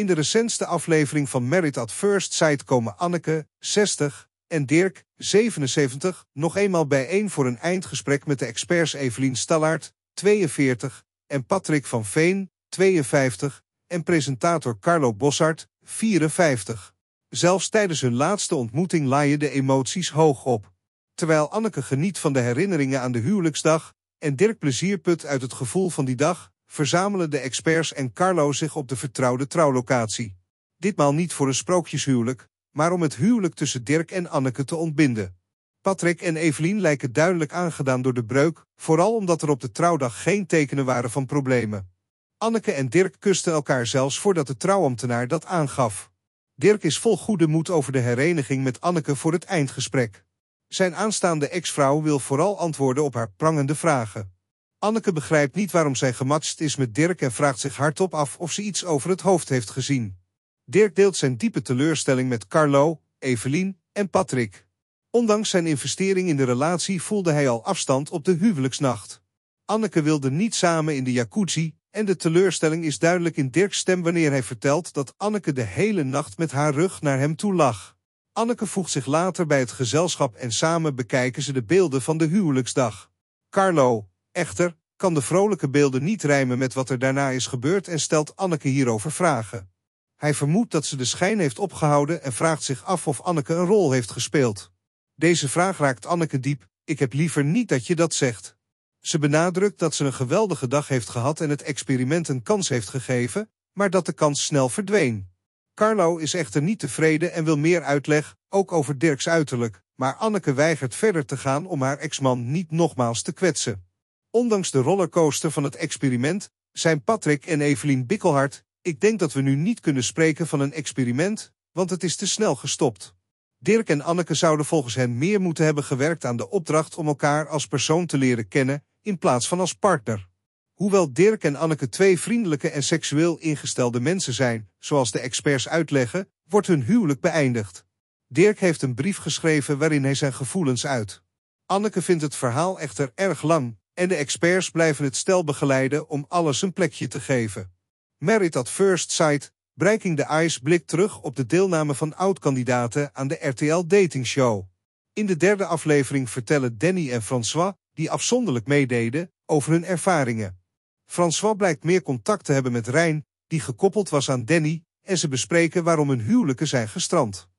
In de recentste aflevering van Merit at First Sight komen Anneke, 60, en Dirk, 77, nog eenmaal bijeen voor een eindgesprek met de experts Evelien Stallaert, 42, en Patrick van Veen, 52, en presentator Carlo Bossart, 54. Zelfs tijdens hun laatste ontmoeting laaien de emoties hoog op. Terwijl Anneke geniet van de herinneringen aan de huwelijksdag en Dirk plezier put uit het gevoel van die dag, verzamelen de experts en Carlo zich op de vertrouwde trouwlocatie. Ditmaal niet voor een sprookjeshuwelijk, maar om het huwelijk tussen Dirk en Anneke te ontbinden. Patrick en Evelien lijken duidelijk aangedaan door de breuk, vooral omdat er op de trouwdag geen tekenen waren van problemen. Anneke en Dirk kusten elkaar zelfs voordat de trouwambtenaar dat aangaf. Dirk is vol goede moed over de hereniging met Anneke voor het eindgesprek. Zijn aanstaande ex-vrouw wil vooral antwoorden op haar prangende vragen. Anneke begrijpt niet waarom zij gematst is met Dirk en vraagt zich hardop af of ze iets over het hoofd heeft gezien. Dirk deelt zijn diepe teleurstelling met Carlo, Evelien en Patrick. Ondanks zijn investering in de relatie voelde hij al afstand op de huwelijksnacht. Anneke wilde niet samen in de jacuzzi en de teleurstelling is duidelijk in Dirk's stem wanneer hij vertelt dat Anneke de hele nacht met haar rug naar hem toe lag. Anneke voegt zich later bij het gezelschap en samen bekijken ze de beelden van de huwelijksdag. Carlo, echter, kan de vrolijke beelden niet rijmen met wat er daarna is gebeurd en stelt Anneke hierover vragen. Hij vermoedt dat ze de schijn heeft opgehouden en vraagt zich af of Anneke een rol heeft gespeeld. Deze vraag raakt Anneke diep, ik heb liever niet dat je dat zegt. Ze benadrukt dat ze een geweldige dag heeft gehad en het experiment een kans heeft gegeven, maar dat de kans snel verdween. Carlo is echter niet tevreden en wil meer uitleg, ook over Dirks uiterlijk, maar Anneke weigert verder te gaan om haar ex-man niet nogmaals te kwetsen. Ondanks de rollercoaster van het experiment zijn Patrick en Evelien Bikkelhard. Ik denk dat we nu niet kunnen spreken van een experiment, want het is te snel gestopt. Dirk en Anneke zouden volgens hen meer moeten hebben gewerkt aan de opdracht om elkaar als persoon te leren kennen, in plaats van als partner. Hoewel Dirk en Anneke twee vriendelijke en seksueel ingestelde mensen zijn, zoals de experts uitleggen, wordt hun huwelijk beëindigd. Dirk heeft een brief geschreven waarin hij zijn gevoelens uit. Anneke vindt het verhaal echter erg lang, en de experts blijven het stel begeleiden om alles een plekje te geven. Merit at First Sight, Breaking the Ice blikt terug op de deelname van oud-kandidaten aan de RTL Dating Show. In de derde aflevering vertellen Danny en François, die afzonderlijk meededen, over hun ervaringen. François blijkt meer contact te hebben met Rijn, die gekoppeld was aan Danny, en ze bespreken waarom hun huwelijken zijn gestrand.